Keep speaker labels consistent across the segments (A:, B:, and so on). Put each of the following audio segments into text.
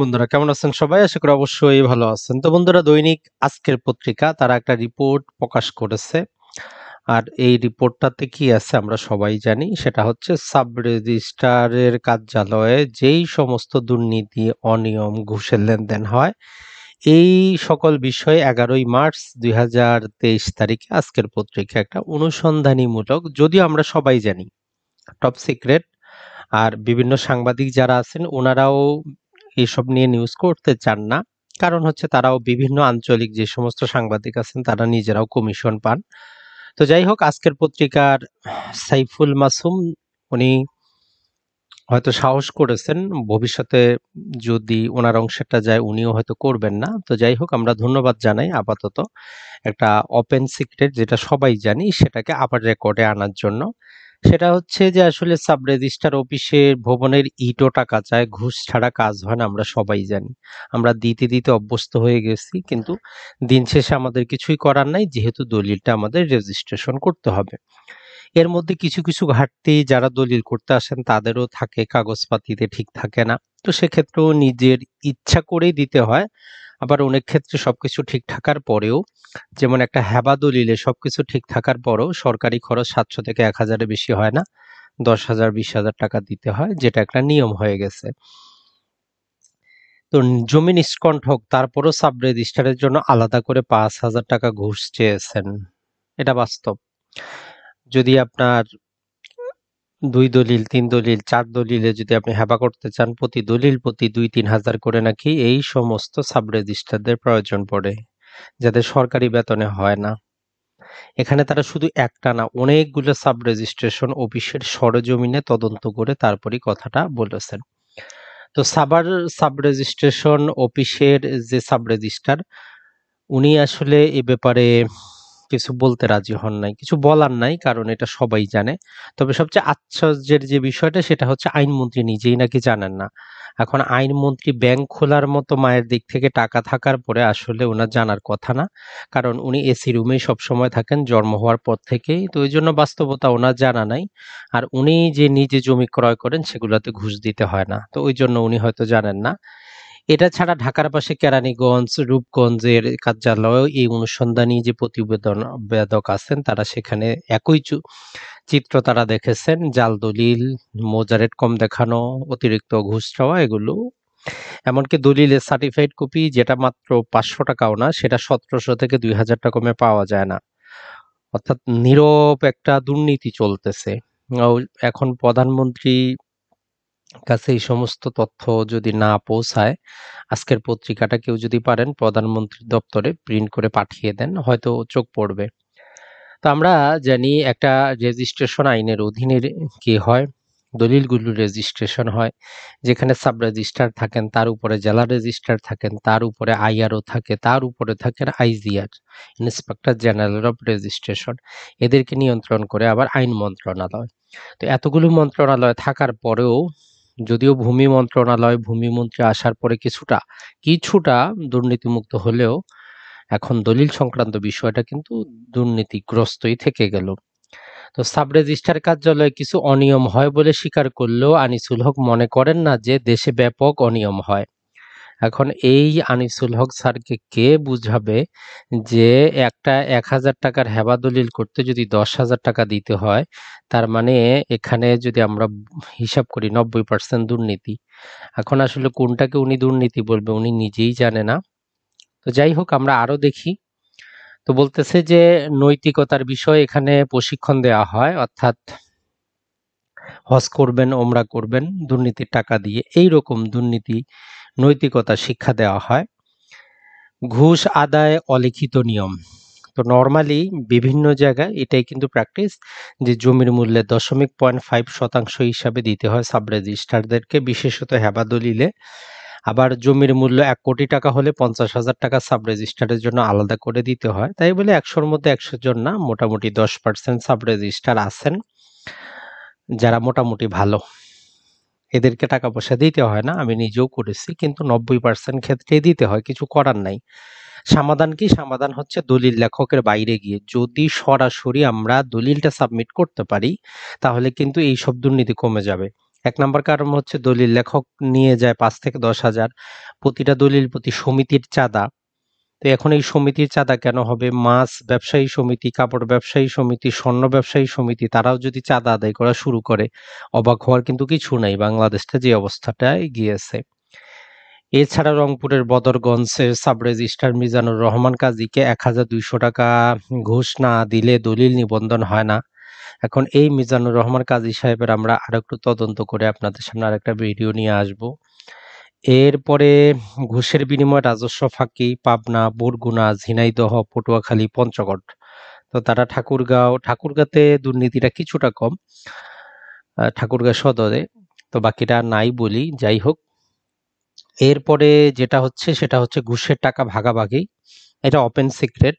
A: বন্ধুরা কেমন আছেন সবাই আশা করি অবশ্যই ভালো আছেন তো বন্ধুরা দৈনিক আজকের পত্রিকা তারা একটা রিপোর্ট প্রকাশ করেছে আর এই রিপোর্টটাতে কি আছে আমরা সবাই জানি সেটা হচ্ছে সাব রেজিস্ট্রারের কার্যালয়ে যেই সমস্ত দুর্নীতি অনিয়ম ঘুষের লেনদেন হয় এই সকল বিষয়ে এগারোই মার্চ দুই তারিখে আজকের পত্রিকা একটা অনুসন্ধানীমূলক যদিও আমরা সবাই জানি টপ সিক্রেট আর বিভিন্ন সাংবাদিক যারা আছেন ওনারাও এসব নিয়ে নিউজ করতে চান না কারণ হচ্ছে তারাও বিভিন্ন আঞ্চলিক যে সমস্ত সাংবাদিক আছেন তারা নিজেরাও কমিশন পান তো যাই হোক আজকের পত্রিকার সাইফুল মাসুম উনি হয়তো সাহস করেছেন ভবিষ্যতে যদি ওনার অংশটা যায় উনিও হয়তো করবেন না তো যাই হোক আমরা ধন্যবাদ জানাই আপাতত একটা ওপেন সিক্রেট যেটা সবাই জানি সেটাকে আবার রেকর্ডে আনার জন্য সেটা হচ্ছে যে আসলে সাব রেজিস্ট্রার অফিসে ভবনের ইটো টাকা চায় ঘুষ ছাড়া কাজ হয় না আমরা সবাই জানি আমরা দিতে দিতে অভ্যস্ত হয়ে গেছি কিন্তু দিন শেষে আমাদের কিছুই করার নাই যেহেতু দলিলটা আমাদের রেজিস্ট্রেশন করতে হবে এর মধ্যে কিছু কিছু ঘাটতি যারা দলিল করতে আসেন তাদেরও থাকে কাগজপাতিতে ঠিক থাকে না তো সেক্ষেত্রেও নিজের ইচ্ছা করেই দিতে হয় আবার অনেক ক্ষেত্রে সবকিছু ঠিক থাকার পরেও যেমন একটা হ্যাবা সব কিছু ঠিক থাকার পরও সরকারি খরচ সাতশো থেকে এক হাজারের বেশি হয় না দশ হাজার বিশ হাজার টাকা দিতে হয় যেটা একটা নিয়ম হয়ে গেছে তো জমি নিষ্কণ্ঠক তারপরও সাব রেজিস্টারের জন্য আলাদা করে পাঁচ হাজার টাকা ঘুষ চেয়েছেন এটা বাস্তব যদি আপনার দুই দলিল তিন দলিল চার দলিলে যদি আপনি হেবা করতে চান প্রতি দলিল প্রতি দুই তিন হাজার করে নাকি এই সমস্ত সাব রেজিস্টারদের প্রয়োজন পড়ে যাদের সরকারি বেতনে হয় না এখানে তারা শুধু একটা না অনেকগুলো সাব রেজিস্ট্রেশন অফিসের সরজমিনে তদন্ত করে তারপরই কথাটা বলেছেন তো সাবার সাব রেজিস্ট্রেশন অফিসের যে সাব রেজিস্টার উনি আসলে এ ব্যাপারে কিছু বলতে রাজি হন নাই কিছু বলার নাই কারণ এটা সবাই জানে তবে সবচেয়ে আশ্চর্যের যে বিষয়টা সেটা হচ্ছে আইনমন্ত্রী নিজেই নাকি জানেন না এখন আইনমন্ত্রী ব্যাংক খোলার মতো মায়ের দিক থেকে টাকা থাকার পরে আসলে ওনার জানার কথা না কারণ উনি এসি রুমেই সবসময় থাকেন জন্ম হওয়ার পর থেকেই তো ওই জন্য বাস্তবতা ওনার জানা নাই আর উনি যে নিজে জমি ক্রয় করেন সেগুলোতে ঘুষ দিতে হয় না তো ওই জন্য উনি হয়তো জানেন না এটা ছাড়া ঢাকার পাশে কেরানীগঞ্জ রূপগঞ্জের কার্যালয়েও এই অনুসন্ধানী যে প্রতিবেদন বেদক আছেন তারা সেখানে একই চিত্র তারা দেখেছেন জাল দলিল মোজারেট কম দেখানো অতিরিক্ত ঘুষ চাওয়া এগুলো এমনকি দলিলের সার্টিফাইড কপি যেটা মাত্র পাঁচশো টাকাও না সেটা সতেরোশো থেকে দুই হাজার টাকা কমে পাওয়া যায় না অর্থাৎ নীরব একটা দুর্নীতি চলতেছে এখন প্রধানমন্ত্রী কাছে এই সমস্ত তথ্য যদি না পৌঁছায় আজকের পত্রিকাটা কেউ যদি পারেন প্রধানমন্ত্রীর দপ্তরে প্রিন্ট করে পাঠিয়ে দেন হয়তো চোখ পড়বে তো আমরা জানি একটা রেজিস্ট্রেশন আইনের অধীনে কি হয় দলিলগুলো রেজিস্ট্রেশন হয় যেখানে সাব রেজিস্ট্রার থাকেন তার উপরে জেলা রেজিস্ট্রার থাকেন তার উপরে আইআরও থাকে তার উপরে থাকেন IGR inspector general of registration এদেরকে নিয়ন্ত্রণ করে আবার আইন মন্ত্রণালয় তো এতগুলো মন্ত্রণালয় থাকার পরেও যদিও ভূমি মন্ত্রণালয় ভূমিমন্ত্রী আসার পরে কিছুটা কিছুটা দুর্নীতিমুক্ত হলেও এখন দলিল সংক্রান্ত বিষয়টা কিন্তু দুর্নীতিগ্রস্তই থেকে গেল তো সাব রেজিস্ট্রার কার্যালয়ে কিছু অনিয়ম হয় বলে স্বীকার করলেও আনিসুল হক মনে করেন না যে দেশে ব্যাপক অনিয়ম হয় এখন এই আনিসুল হক স্যারকে কে বুঝাবে যে একটা এক হাজার টাকার হেবা দলিল করতে যদি দশ হাজার টাকা দিতে হয় তার মানে এখানে যদি আমরা হিসাব করি নব্বই পার্সেন্ট দুর্নীতি এখন আসলে কোনটাকে উনি দুর্নীতি বলবে উনি নিজেই জানে না তো যাই হোক আমরা আরও দেখি তো বলতেছে যে নৈতিকতার বিষয় এখানে প্রশিক্ষণ দেওয়া হয় অর্থাৎ হজ করবেন ওমরা করবেন দুর্নীতির টাকা দিয়ে এই রকম দুর্নীতি নৈতিকতা শিক্ষা দেওয়া হয় ঘুষ আদায় অলিখিত নিয়ম তো নর্মালি বিভিন্ন জায়গায় এটাই কিন্তু প্র্যাকটিস যে জমির মূল্যে দশমিক পয়েন্ট ফাইভ শতাংশ হিসাবে দিতে হয় সাব রেজিস্ট্রারদেরকে বিশেষত হেবা দলিলে আবার জমির মূল্য এক কোটি টাকা হলে পঞ্চাশ হাজার টাকা সাব রেজিস্টারের জন্য আলাদা করে দিতে হয় তাই বলে একশোর মধ্যে একশো জন না মোটামুটি দশ পার্সেন্ট সাব রেজিস্টার আছেন যারা মোটামুটি ভালো এদেরকে টাকা পয়সা দিতে হয় না আমি নিজেও করেছি কিন্তু নব্বই পার্সেন্ট ক্ষেত্রে দিতে হয় কিছু করার নাই সমাধান কি সমাধান হচ্ছে দলিল লেখকের বাইরে গিয়ে যদি সরাসরি আমরা দলিলটা সাবমিট করতে পারি তাহলে কিন্তু এই সব দুর্নীতি কমে যাবে এক নম্বর কারণ হচ্ছে দলিল লেখক নিয়ে যায় পাঁচ থেকে দশ হাজার প্রতিটা দলিল প্রতি সমিতির চাঁদা তো এখন এই সমিতির চাঁদা কেন হবে মাছ ব্যবসায়ী সমিতি কাপড় ব্যবসায়ী সমিতি স্বর্ণ ব্যবসায়ী সমিতি তারাও যদি চাঁদা আদায় করা শুরু করে অবাক হওয়ার কিন্তু কিছু নাই বাংলাদেশটা যে অবস্থাটায় গিয়েছে এছাড়া রংপুরের বদরগঞ্জের সাব রেজিস্ট্রার মিজানুর রহমান কাজীকে এক হাজার দুইশো টাকা ঘুষ না দিলে দলিল নিবন্ধন হয় না এখন এই মিজানুর রহমান কাজী সাহেবের আমরা আরেকটু তদন্ত করে আপনাদের সামনে আরেকটা ভিডিও নিয়ে আসবো এরপরে ঘুষের বিনিময়ে রাজস্ব ফাঁকি পাবনা বরগুনা ঝিনাইদহ পটুয়াখালী পঞ্চগড় তো তারা ঠাকুরগাঁও ঠাকুরগাঁতে দুর্নীতিটা কিছুটা কম ঠাকুরগাঁ সদরে তো বাকিটা নাই বলি যাই হোক এরপরে যেটা হচ্ছে সেটা হচ্ছে ঘুষের টাকা ভাগাভাগি এটা ওপেন সিক্রেট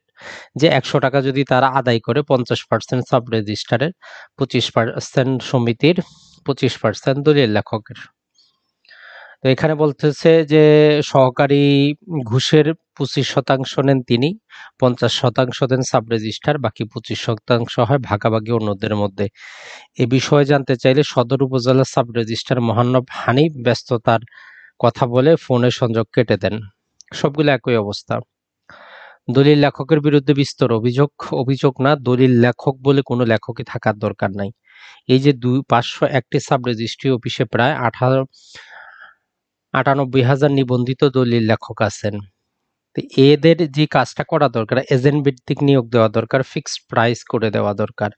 A: যে একশো টাকা যদি তারা আদায় করে পঞ্চাশ পার্সেন্ট সাব রেজিস্টারের পঁচিশ পার্সেন্ট সমিতির পঁচিশ পার্সেন্ট দলীয় লেখকের তো এখানে বলতেছে যে সহকারী ঘুষের পঁচিশ শতাংশ নেন তিনি পঞ্চাশ শতাংশ দেন সাব রেজিস্ট্রার বাকি পঁচিশ শতাংশ হয় ভাগাভাগি অন্যদের মধ্যে এ বিষয়ে জানতে চাইলে সদর উপজেলা সাব রেজিস্ট্রার মহানব হানিফ ব্যস্ততার কথা বলে ফোনে সংযোগ কেটে দেন সবগুলো একই অবস্থা দলিল লেখকের বিরুদ্ধে বিস্তর অভিযোগ অভিযোগ না দলিল লেখক বলে কোনো লেখকই থাকার দরকার নাই এই যে দুই পাঁচশো একটি সাব রেজিস্ট্রি অফিসে প্রায় আঠারো আটানব্বই হাজার নিবন্ধিত দলিল লেখক আছেন তো এদের যে কাজটা করা দরকার এজেন্ট ভিত্তিক নিয়োগ দেওয়া দরকার ফিক্সড প্রাইস করে দেওয়া দরকার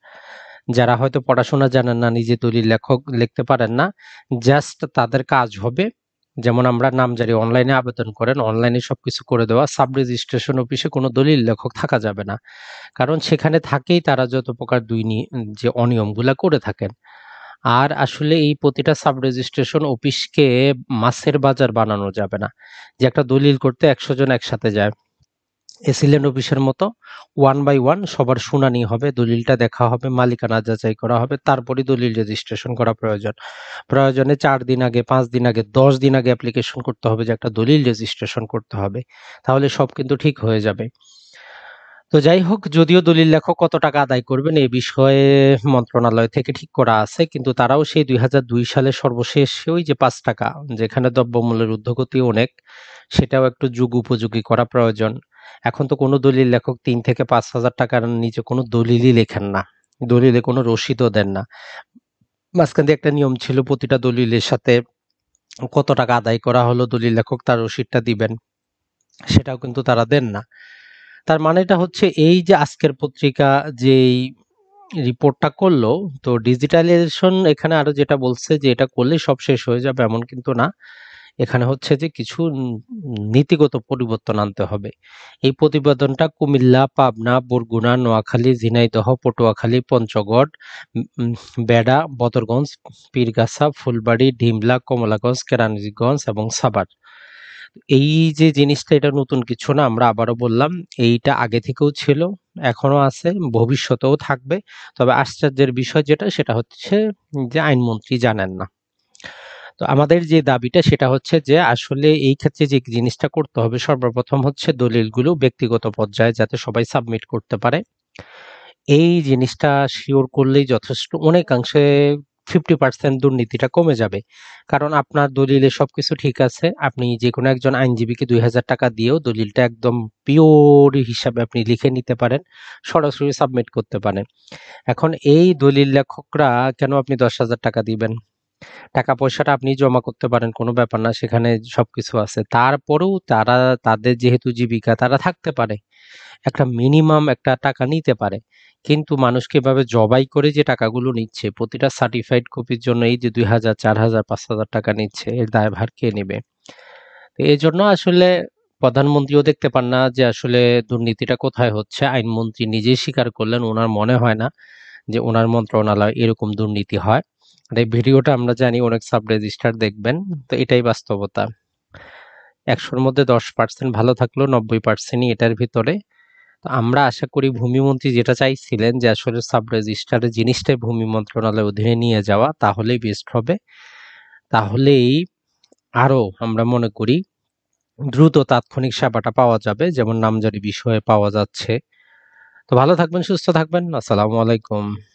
A: যারা হয়তো পড়াশোনা জানেন না নিজে দলিল লেখক লিখতে পারেন না জাস্ট তাদের কাজ হবে যেমন আমরা নাম জারি অনলাইনে আবেদন করেন অনলাইনে সবকিছু করে দেওয়া সাব রেজিস্ট্রেশন অফিসে কোনো দলিল লেখক থাকা যাবে না কারণ সেখানে থাকেই তারা যত প্রকার দুই যে অনিয়মগুলা করে থাকেন আর আসলে এই প্রতিটা সাব রেজিস্ট্রেশন অফিসকে মাছের বাজার বানানো যাবে না যে একটা দলিল করতে একশো জন একসাথে যায় এসিলেন্ট অফিসের মতো ওয়ান বাই ওয়ান সবার শুনানি হবে দলিলটা দেখা হবে মালিকানা যাচাই করা হবে তারপরে দলিল রেজিস্ট্রেশন করা প্রয়োজন প্রয়োজনে চার দিন আগে পাঁচ দিন আগে দশ দিন আগে অ্যাপ্লিকেশন করতে হবে যে একটা দলিল রেজিস্ট্রেশন করতে হবে তাহলে সব কিন্তু ঠিক হয়ে যাবে তো যাই হোক যদিও দলিল লেখক কত টাকা আদায় করবেন এই বিষয়ে মন্ত্রণালয় থেকে ঠিক করা আছে কিন্তু তারাও সেই দুই সালে সর্বশেষ ওই যে পাঁচ টাকা যেখানে দ্রব্যমূল্যের ঊর্ধ্বগতি অনেক সেটাও একটু যুগ উপযোগী করা প্রয়োজন এখন তো কোনো দলিল লেখক তিন থেকে পাঁচ হাজার টাকার নিচে কোনো দলিলই লেখেন না দলিলে কোনো রসিদও দেন না মাঝখান দিয়ে একটা নিয়ম ছিল প্রতিটা দলিলের সাথে কত টাকা আদায় করা হলো দলিল লেখক তার রসিদটা দিবেন সেটাও কিন্তু তারা দেন না তার মানেটা হচ্ছে এই যে আজকের পত্রিকা যেই রিপোর্টটা করলো তো ডিজিটালাইজেশন এখানে আরো যেটা বলছে যে এটা করলে সব শেষ হয়ে যাবে এমন কিন্তু না এখানে হচ্ছে যে কিছু নীতিগত পরিবর্তন আনতে হবে এই প্রতিবেদনটা কুমিল্লা পাবনা বরগুনা নোয়াখালী ঝিনাইদহ পটুয়াখালী পঞ্চগড় বেড়া বদরগঞ্জ পীরগাছা ফুলবাড়ি ডিমলা কমলাগঞ্জ কেরানীগঞ্জ এবং সাবার এই যে জিনিসটা এটা নতুন কিছু না আমরা আবারও বললাম এইটা আগে থেকেও ছিল এখনো আছে ভবিষ্যতেও থাকবে তবে আশ্চর্যের বিষয় যেটা সেটা হচ্ছে যে আইনমন্ত্রী জানেন না তো আমাদের যে দাবিটা সেটা হচ্ছে যে আসলে এই ক্ষেত্রে যে জিনিসটা করতে হবে সর্বপ্রথম হচ্ছে দলিলগুলো ব্যক্তিগত পর্যায়ে যাতে সবাই সাবমিট করতে পারে এই জিনিসটা শিওর করলেই যথেষ্ট অনেকাংশে ফিফটি পার্সেন্ট দুর্নীতিটা কমে যাবে কারণ আপনার দলিলে সবকিছু ঠিক আছে আপনি যে কোনো একজন আইনজীবীকে দুই হাজার টাকা দিয়েও দলিলটা একদম পিওর হিসাবে আপনি লিখে নিতে পারেন সরাসরি সাবমিট করতে পারেন এখন এই দলিল লেখকরা কেন আপনি দশ হাজার টাকা দিবেন টাকা পয়সাটা আপনি জমা করতে পারেন কোনো ব্যাপার না সেখানে সবকিছু আছে তারপরেও তারা তাদের যেহেতু জীবিকা তারা থাকতে পারে একটা মিনিমাম একটা টাকা নিতে পারে কিন্তু মানুষকে এভাবে জবাই করে যে টাকাগুলো নিচ্ছে প্রতিটা সার্টিফাইড কপির জন্য এই যে দুই হাজার চার হাজার পাঁচ হাজার টাকা নিচ্ছে এর দায়ভার কে নেবে তো এই জন্য আসলে প্রধানমন্ত্রীও দেখতে পান না যে আসলে দুর্নীতিটা কোথায় হচ্ছে আইনমন্ত্রী নিজেই স্বীকার করলেন ওনার মনে হয় না যে ওনার মন্ত্রণালয় এরকম দুর্নীতি হয় আর এই ভিডিওটা আমরা জানি অনেক সাব রেজিস্টার দেখবেন তো এটাই বাস্তবতা একশোর মধ্যে দশ পার্সেন্ট ভালো থাকলেও নব্বই পার্সেন্টই এটার ভিতরে তো আমরা আশা করি ভূমিমন্ত্রী যেটা চাইছিলেন যে আসলে সাব রেজিস্ট্রারের জিনিসটাই ভূমি মন্ত্রণালয়ের অধীনে নিয়ে যাওয়া তাহলেই বেস্ট হবে তাহলেই আরও আমরা মনে করি দ্রুত তাৎক্ষণিক সেবাটা পাওয়া যাবে যেমন নামজারি বিষয়ে পাওয়া যাচ্ছে তো ভালো থাকবেন সুস্থ থাকবেন আসসালামু আলাইকুম